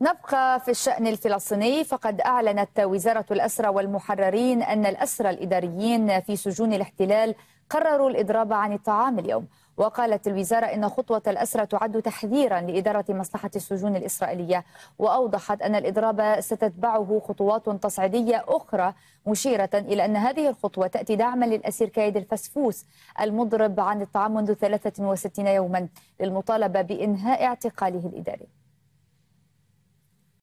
نبقى في الشأن الفلسطيني فقد أعلنت وزارة الأسرى والمحررين أن الأسرى الإداريين في سجون الاحتلال قرروا الإضراب عن الطعام اليوم وقالت الوزارة إن خطوة الأسرى تعد تحذيرا لإدارة مصلحة السجون الإسرائيلية وأوضحت أن الإضراب ستتبعه خطوات تصعيدية أخرى مشيرة إلى أن هذه الخطوة تأتي دعما للأسير كايد الفسفوس المضرب عن الطعام منذ 63 يوما للمطالبة بإنهاء اعتقاله الإداري